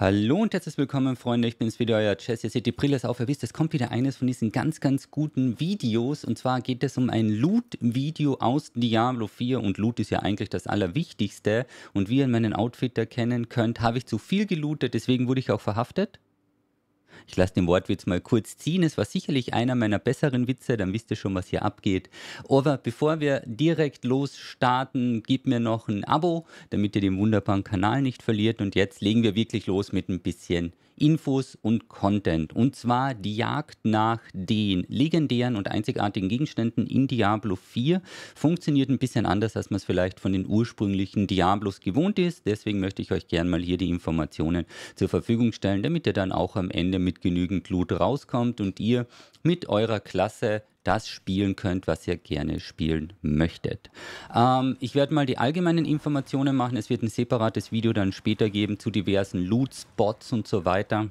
Hallo und herzlich willkommen, Freunde. Ich bin es wieder, euer Chess. Ihr seht, die Brille ist auf. Ihr wisst, es kommt wieder eines von diesen ganz, ganz guten Videos. Und zwar geht es um ein Loot-Video aus Diablo 4. Und Loot ist ja eigentlich das Allerwichtigste. Und wie ihr in meinen Outfit erkennen könnt, habe ich zu viel gelootet. Deswegen wurde ich auch verhaftet. Ich lasse den Wortwitz mal kurz ziehen. Es war sicherlich einer meiner besseren Witze, dann wisst ihr schon, was hier abgeht. Aber bevor wir direkt losstarten, gib mir noch ein Abo, damit ihr den wunderbaren Kanal nicht verliert. Und jetzt legen wir wirklich los mit ein bisschen Infos und Content. Und zwar die Jagd nach den legendären und einzigartigen Gegenständen in Diablo 4 funktioniert ein bisschen anders, als man es vielleicht von den ursprünglichen Diablos gewohnt ist. Deswegen möchte ich euch gerne mal hier die Informationen zur Verfügung stellen, damit ihr dann auch am Ende mit mit genügend Loot rauskommt und ihr mit eurer Klasse das spielen könnt, was ihr gerne spielen möchtet. Ähm, ich werde mal die allgemeinen Informationen machen. Es wird ein separates Video dann später geben zu diversen Loot-Spots und so weiter,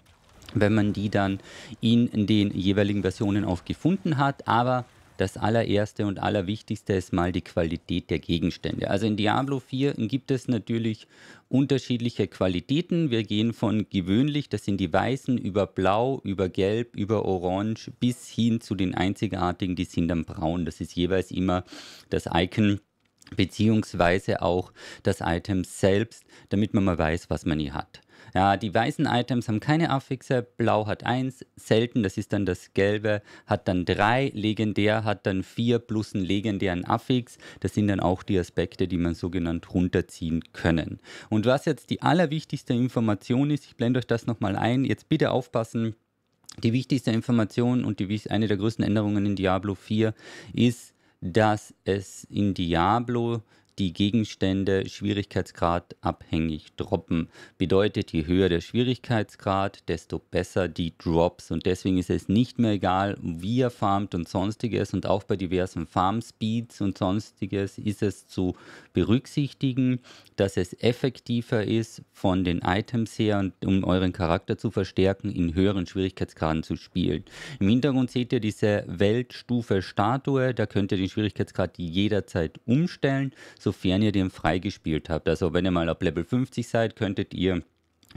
wenn man die dann in den jeweiligen Versionen auch gefunden hat. Aber das allererste und allerwichtigste ist mal die Qualität der Gegenstände. Also in Diablo 4 gibt es natürlich unterschiedliche Qualitäten. Wir gehen von gewöhnlich, das sind die weißen, über blau, über gelb, über orange bis hin zu den einzigartigen, die sind dann braun. Das ist jeweils immer das Icon beziehungsweise auch das Item selbst, damit man mal weiß, was man hier hat. Ja, die weißen Items haben keine Affixe. Blau hat 1, selten, das ist dann das Gelbe, hat dann 3, legendär hat dann 4 plus einen legendären Affix. Das sind dann auch die Aspekte, die man sogenannt runterziehen können. Und was jetzt die allerwichtigste Information ist, ich blende euch das nochmal ein, jetzt bitte aufpassen. Die wichtigste Information und die, eine der größten Änderungen in Diablo 4 ist, dass es in Diablo die Gegenstände schwierigkeitsgradabhängig droppen. Bedeutet, je höher der Schwierigkeitsgrad, desto besser die Drops. Und deswegen ist es nicht mehr egal, wie er farmt und sonstiges. Und auch bei diversen Farmspeeds und sonstiges ist es zu berücksichtigen, dass es effektiver ist, von den Items her und um euren Charakter zu verstärken, in höheren Schwierigkeitsgraden zu spielen. Im Hintergrund seht ihr diese Weltstufe Statue. Da könnt ihr den Schwierigkeitsgrad jederzeit umstellen. So sofern ihr den freigespielt habt. Also wenn ihr mal ab Level 50 seid, könntet ihr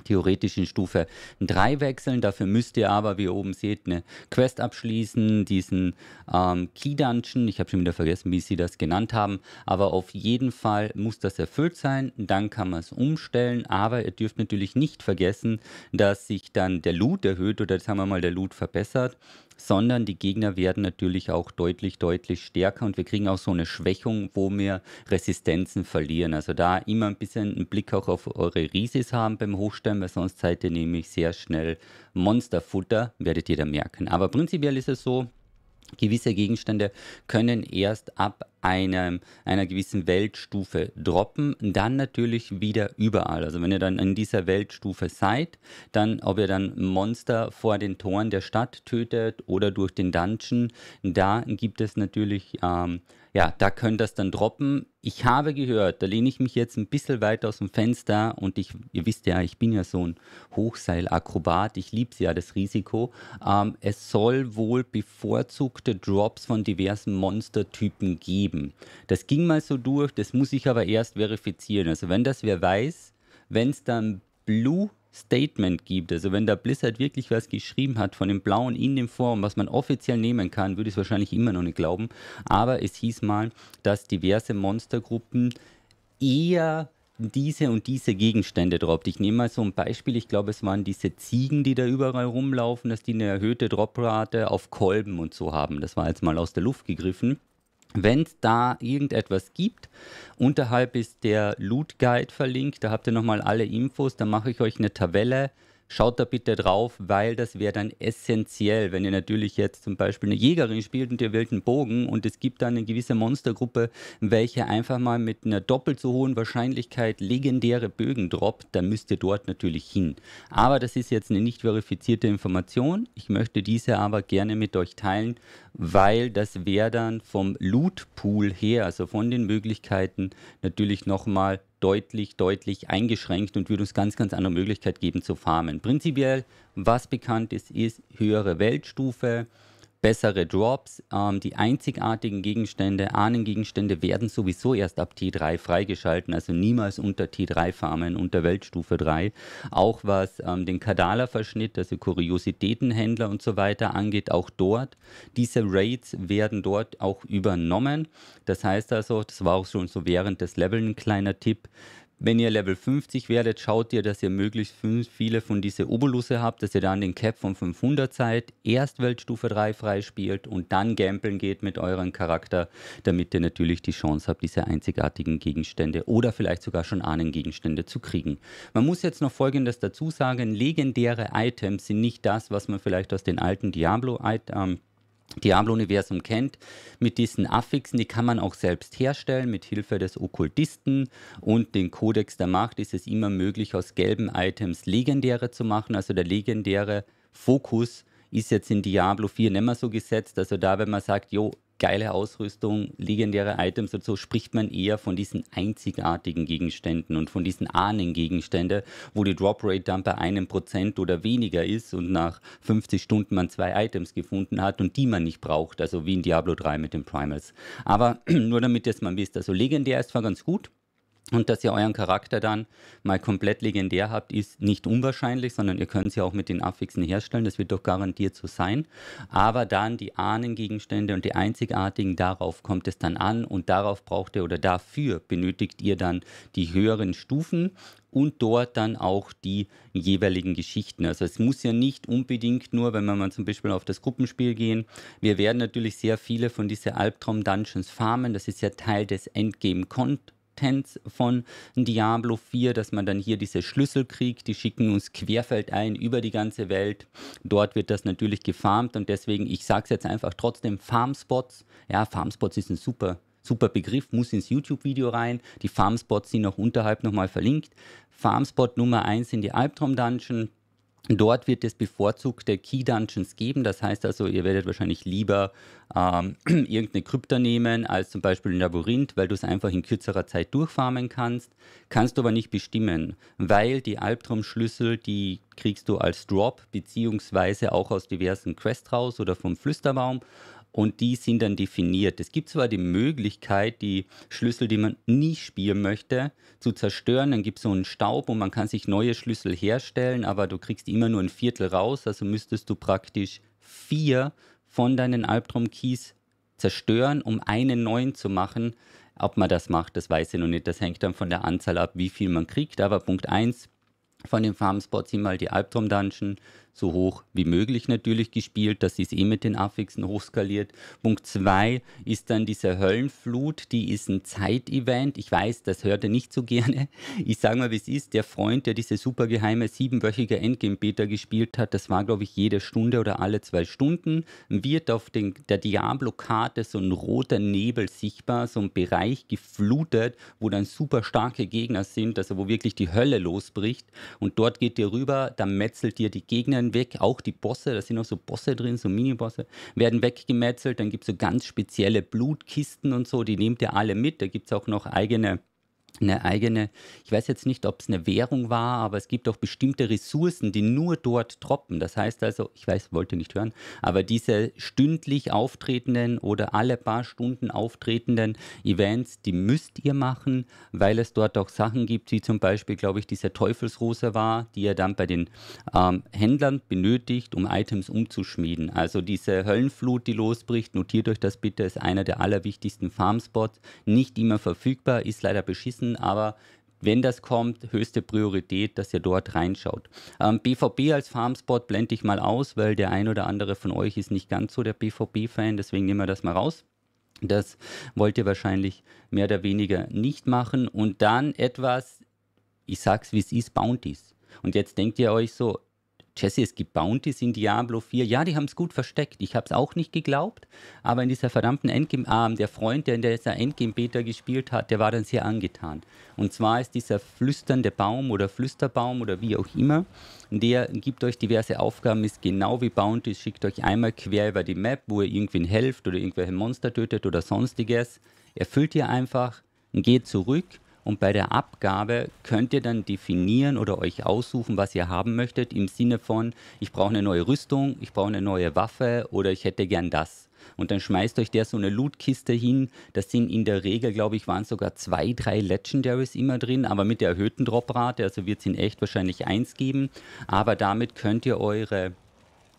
theoretisch in Stufe 3 wechseln. Dafür müsst ihr aber, wie ihr oben seht, eine Quest abschließen, diesen ähm, Key Dungeon. Ich habe schon wieder vergessen, wie sie das genannt haben. Aber auf jeden Fall muss das erfüllt sein. Dann kann man es umstellen. Aber ihr dürft natürlich nicht vergessen, dass sich dann der Loot erhöht oder sagen wir mal, der Loot verbessert sondern die Gegner werden natürlich auch deutlich, deutlich stärker und wir kriegen auch so eine Schwächung, wo wir Resistenzen verlieren. Also da immer ein bisschen einen Blick auch auf eure Risis haben beim Hochstellen, weil sonst seid ihr nämlich sehr schnell Monsterfutter, werdet ihr da merken. Aber prinzipiell ist es so, Gewisse Gegenstände können erst ab einem, einer gewissen Weltstufe droppen, dann natürlich wieder überall. Also wenn ihr dann in dieser Weltstufe seid, dann ob ihr dann Monster vor den Toren der Stadt tötet oder durch den Dungeon, da gibt es natürlich ähm, ja, da könnte das dann droppen. Ich habe gehört, da lehne ich mich jetzt ein bisschen weiter aus dem Fenster und ich, ihr wisst ja, ich bin ja so ein Hochseilakrobat, ich liebe es ja das Risiko. Ähm, es soll wohl bevorzugte Drops von diversen Monstertypen geben. Das ging mal so durch, das muss ich aber erst verifizieren. Also wenn das wer weiß, wenn es dann Blue Statement gibt. Also wenn der Blizzard wirklich was geschrieben hat von dem Blauen in dem Forum, was man offiziell nehmen kann, würde ich es wahrscheinlich immer noch nicht glauben. Aber es hieß mal, dass diverse Monstergruppen eher diese und diese Gegenstände droppt. Ich nehme mal so ein Beispiel, ich glaube, es waren diese Ziegen, die da überall rumlaufen, dass die eine erhöhte Droprate auf Kolben und so haben. Das war jetzt mal aus der Luft gegriffen. Wenn es da irgendetwas gibt, unterhalb ist der Loot Guide verlinkt, da habt ihr nochmal alle Infos, da mache ich euch eine Tabelle Schaut da bitte drauf, weil das wäre dann essentiell, wenn ihr natürlich jetzt zum Beispiel eine Jägerin spielt und ihr wählt einen Bogen und es gibt dann eine gewisse Monstergruppe, welche einfach mal mit einer doppelt so hohen Wahrscheinlichkeit legendäre Bögen droppt, dann müsst ihr dort natürlich hin. Aber das ist jetzt eine nicht verifizierte Information. Ich möchte diese aber gerne mit euch teilen, weil das wäre dann vom Loot Pool her, also von den Möglichkeiten, natürlich nochmal deutlich, deutlich eingeschränkt und würde uns ganz, ganz andere Möglichkeit geben zu farmen. Prinzipiell, was bekannt ist, ist höhere Weltstufe, bessere Drops. Ähm, die einzigartigen Gegenstände, Ahnengegenstände werden sowieso erst ab T3 freigeschalten, also niemals unter T3 farmen, unter Weltstufe 3. Auch was ähm, den Kadala-Verschnitt, also Kuriositätenhändler und so weiter angeht, auch dort. Diese Raids werden dort auch übernommen. Das heißt also, das war auch schon so während des Leveln ein kleiner Tipp, wenn ihr Level 50 werdet, schaut ihr, dass ihr möglichst viele von diesen Obolusse habt, dass ihr dann den Cap von 500 seid, erst Weltstufe 3 freispielt und dann gampeln geht mit eurem Charakter, damit ihr natürlich die Chance habt, diese einzigartigen Gegenstände oder vielleicht sogar schon Ahnengegenstände zu kriegen. Man muss jetzt noch Folgendes dazu sagen, legendäre Items sind nicht das, was man vielleicht aus den alten Diablo-Items ähm, Diablo-Universum kennt, mit diesen Affixen, die kann man auch selbst herstellen mit Hilfe des Okkultisten und den Kodex der Macht ist es immer möglich, aus gelben Items legendäre zu machen. Also der legendäre Fokus ist jetzt in Diablo 4 nicht mehr so gesetzt. Also da, wenn man sagt, jo, geile Ausrüstung, legendäre Items und so, spricht man eher von diesen einzigartigen Gegenständen und von diesen Ahnengegenständen, wo die Drop-Rate dann bei einem Prozent oder weniger ist und nach 50 Stunden man zwei Items gefunden hat und die man nicht braucht, also wie in Diablo 3 mit den Primals. Aber nur damit das mal wisst, also legendär ist zwar ganz gut, und dass ihr euren Charakter dann mal komplett legendär habt, ist nicht unwahrscheinlich, sondern ihr könnt sie auch mit den Affixen herstellen. Das wird doch garantiert so sein. Aber dann die Ahnengegenstände und die einzigartigen, darauf kommt es dann an und darauf braucht ihr oder dafür benötigt ihr dann die höheren Stufen und dort dann auch die jeweiligen Geschichten. Also es muss ja nicht unbedingt nur, wenn wir mal zum Beispiel auf das Gruppenspiel gehen, wir werden natürlich sehr viele von diesen Albtraum-Dungeons farmen. Das ist ja Teil des Endgame-Content. Existenz von Diablo 4, dass man dann hier diese Schlüssel kriegt, die schicken uns querfeld ein über die ganze Welt. Dort wird das natürlich gefarmt und deswegen, ich sage es jetzt einfach trotzdem, Farmspots, ja, Farmspots ist ein super super Begriff, muss ins YouTube-Video rein. Die Farmspots sind auch unterhalb nochmal verlinkt. Farmspot Nummer 1 sind die Albtraum-Dungeon. Dort wird es bevorzugte Key Dungeons geben. Das heißt also, ihr werdet wahrscheinlich lieber ähm, irgendeine Krypta nehmen als zum Beispiel ein Labyrinth, weil du es einfach in kürzerer Zeit durchfarmen kannst. Kannst du aber nicht bestimmen, weil die Albtraumschlüssel, die kriegst du als Drop beziehungsweise auch aus diversen Quests raus oder vom Flüsterbaum und die sind dann definiert. Es gibt zwar die Möglichkeit, die Schlüssel, die man nie spielen möchte, zu zerstören. Dann gibt es so einen Staub und man kann sich neue Schlüssel herstellen, aber du kriegst immer nur ein Viertel raus. Also müsstest du praktisch vier von deinen Albtraum-Keys zerstören, um einen neuen zu machen. Ob man das macht, das weiß ich noch nicht. Das hängt dann von der Anzahl ab, wie viel man kriegt. Aber Punkt 1 von den Farmspots sind mal die Albtraum-Dungeon so hoch wie möglich natürlich gespielt. Das ist eh mit den Affixen hochskaliert. Punkt 2 ist dann diese Höllenflut, die ist ein Zeitevent. Ich weiß, das hört er nicht so gerne. Ich sage mal, wie es ist. Der Freund, der diese supergeheime siebenwöchige Endgame-Beta gespielt hat, das war, glaube ich, jede Stunde oder alle zwei Stunden, wird auf den, der Diablo-Karte so ein roter Nebel sichtbar, so ein Bereich geflutet, wo dann super starke Gegner sind, also wo wirklich die Hölle losbricht. Und dort geht ihr rüber, dann metzelt ihr die Gegner werden weg, auch die Bosse, da sind auch so Bosse drin, so Minibosse, werden weggemetzelt. Dann gibt es so ganz spezielle Blutkisten und so, die nehmt ihr alle mit. Da gibt es auch noch eigene eine eigene, ich weiß jetzt nicht, ob es eine Währung war, aber es gibt auch bestimmte Ressourcen, die nur dort droppen. Das heißt also, ich weiß, wollte nicht hören, aber diese stündlich auftretenden oder alle paar Stunden auftretenden Events, die müsst ihr machen, weil es dort auch Sachen gibt, wie zum Beispiel, glaube ich, diese Teufelsrose war, die ihr dann bei den ähm, Händlern benötigt, um Items umzuschmieden. Also diese Höllenflut, die losbricht, notiert euch das bitte, ist einer der allerwichtigsten Farmspots. Nicht immer verfügbar, ist leider beschissen wissen, aber wenn das kommt, höchste Priorität, dass ihr dort reinschaut. Ähm, BVB als Farmspot blende ich mal aus, weil der ein oder andere von euch ist nicht ganz so der BVB-Fan, deswegen nehmen wir das mal raus. Das wollt ihr wahrscheinlich mehr oder weniger nicht machen. Und dann etwas, ich sag's wie es ist, Bounties. Und jetzt denkt ihr euch so, Jesse, es gibt Bounties in Diablo 4. Ja, die haben es gut versteckt. Ich habe es auch nicht geglaubt. Aber in dieser verdammten Endgame, ah, der Freund, der in dieser Endgame-Beta gespielt hat, der war dann sehr angetan. Und zwar ist dieser flüsternde Baum oder Flüsterbaum oder wie auch immer, der gibt euch diverse Aufgaben, ist genau wie Bounties, schickt euch einmal quer über die Map, wo ihr irgendwen helft oder irgendwelche Monster tötet oder sonstiges. Erfüllt ihr einfach, geht zurück und bei der Abgabe könnt ihr dann definieren oder euch aussuchen, was ihr haben möchtet, im Sinne von, ich brauche eine neue Rüstung, ich brauche eine neue Waffe oder ich hätte gern das. Und dann schmeißt euch der so eine Lootkiste hin. Das sind in der Regel, glaube ich, waren sogar zwei, drei Legendaries immer drin, aber mit der erhöhten Droprate, also wird es in echt wahrscheinlich eins geben. Aber damit könnt ihr eure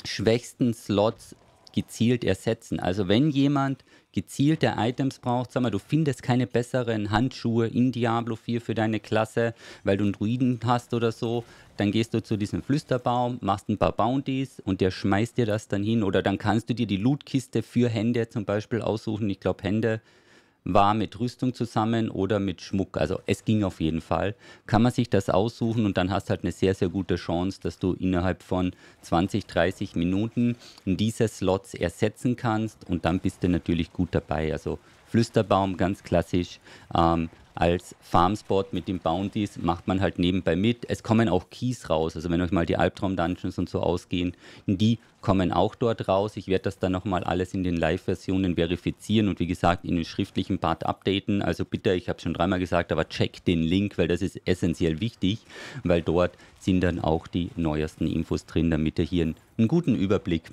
schwächsten Slots gezielt ersetzen. Also wenn jemand gezielte Items braucht, sag mal, du findest keine besseren Handschuhe in Diablo 4 für deine Klasse, weil du einen Druiden hast oder so, dann gehst du zu diesem Flüsterbaum, machst ein paar Bounties und der schmeißt dir das dann hin oder dann kannst du dir die Lootkiste für Hände zum Beispiel aussuchen. Ich glaube, Hände war mit Rüstung zusammen oder mit Schmuck. Also es ging auf jeden Fall. Kann man sich das aussuchen und dann hast halt eine sehr, sehr gute Chance, dass du innerhalb von 20, 30 Minuten diese Slots ersetzen kannst und dann bist du natürlich gut dabei. Also Flüsterbaum, ganz klassisch. Ähm, als Farmspot mit den Bounties macht man halt nebenbei mit. Es kommen auch Keys raus. Also wenn euch mal die Albtraum-Dungeons und so ausgehen, die kommen auch dort raus. Ich werde das dann nochmal alles in den Live-Versionen verifizieren und wie gesagt in den schriftlichen Part updaten. Also bitte, ich habe es schon dreimal gesagt, aber check den Link, weil das ist essentiell wichtig, weil dort sind dann auch die neuesten Infos drin, damit ihr hier einen, einen guten Überblick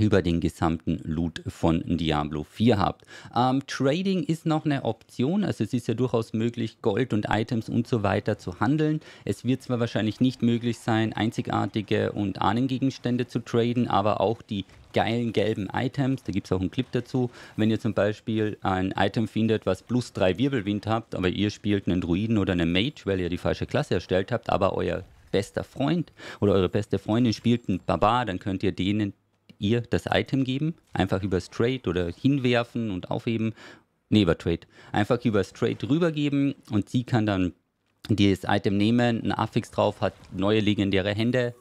über den gesamten Loot von Diablo 4 habt. Ähm, Trading ist noch eine Option, also es ist ja durchaus möglich, Gold und Items und so weiter zu handeln. Es wird zwar wahrscheinlich nicht möglich sein, einzigartige und Ahnengegenstände zu traden, aber auch die geilen gelben Items, da gibt es auch einen Clip dazu, wenn ihr zum Beispiel ein Item findet, was plus drei Wirbelwind habt, aber ihr spielt einen Druiden oder einen Mage, weil ihr die falsche Klasse erstellt habt, aber euer bester Freund oder eure beste Freundin spielt einen Barbar, dann könnt ihr denen ihr das Item geben, einfach übers Trade oder hinwerfen und aufheben. Nee, über Trade. Einfach übers Trade rübergeben und sie kann dann dieses Item nehmen, einen Affix drauf, hat neue legendäre Hände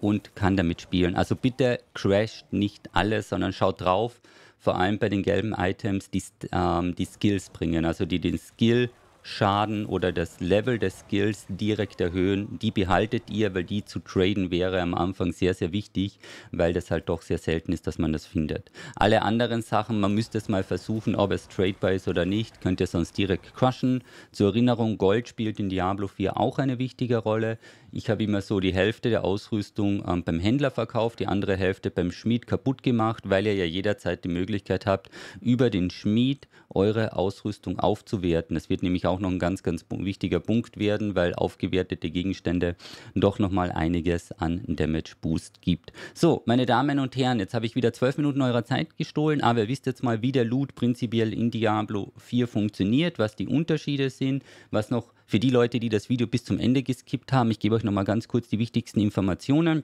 und kann damit spielen. Also bitte crasht nicht alles, sondern schaut drauf, vor allem bei den gelben Items, die ähm, die Skills bringen, also die den Skill Schaden oder das Level des Skills direkt erhöhen. Die behaltet ihr, weil die zu traden wäre am Anfang sehr, sehr wichtig, weil das halt doch sehr selten ist, dass man das findet. Alle anderen Sachen, man müsste es mal versuchen, ob es tradebar ist oder nicht, könnt ihr sonst direkt crushen. Zur Erinnerung, Gold spielt in Diablo 4 auch eine wichtige Rolle. Ich habe immer so die Hälfte der Ausrüstung ähm, beim Händler verkauft, die andere Hälfte beim Schmied kaputt gemacht, weil ihr ja jederzeit die Möglichkeit habt, über den Schmied eure Ausrüstung aufzuwerten. Das wird nämlich auch noch ein ganz, ganz wichtiger Punkt werden, weil aufgewertete Gegenstände doch nochmal einiges an Damage Boost gibt. So, meine Damen und Herren, jetzt habe ich wieder zwölf Minuten eurer Zeit gestohlen, aber ihr wisst jetzt mal, wie der Loot prinzipiell in Diablo 4 funktioniert, was die Unterschiede sind, was noch für die Leute, die das Video bis zum Ende geskippt haben, ich gebe euch nochmal ganz kurz die wichtigsten Informationen.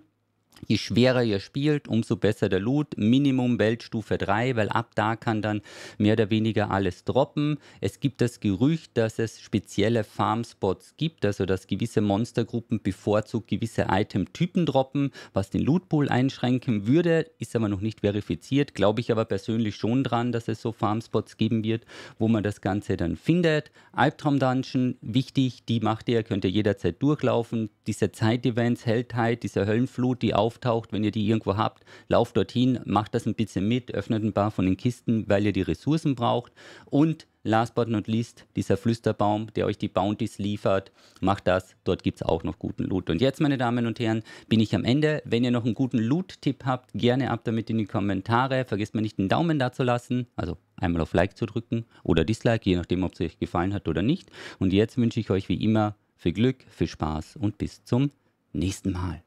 Je schwerer ihr spielt, umso besser der Loot. Minimum Weltstufe 3, weil ab da kann dann mehr oder weniger alles droppen. Es gibt das Gerücht, dass es spezielle Farmspots gibt, also dass gewisse Monstergruppen bevorzugt gewisse Item-Typen droppen, was den Lootpool einschränken würde, ist aber noch nicht verifiziert. Glaube ich aber persönlich schon dran, dass es so Farmspots geben wird, wo man das Ganze dann findet. Albtraum Dungeon, wichtig, die macht ihr, könnt ihr jederzeit durchlaufen. Diese Zeit-Events, Heldheit, diese Höllenflut, die auch auftaucht, wenn ihr die irgendwo habt, lauft dorthin, macht das ein bisschen mit, öffnet ein paar von den Kisten, weil ihr die Ressourcen braucht und last but not least, dieser Flüsterbaum, der euch die Bounties liefert, macht das. Dort gibt es auch noch guten Loot. Und jetzt, meine Damen und Herren, bin ich am Ende. Wenn ihr noch einen guten Loot-Tipp habt, gerne ab damit in die Kommentare. Vergesst mir nicht, einen Daumen da zu lassen. Also einmal auf Like zu drücken oder Dislike, je nachdem, ob es euch gefallen hat oder nicht. Und jetzt wünsche ich euch wie immer viel Glück, viel Spaß und bis zum nächsten Mal.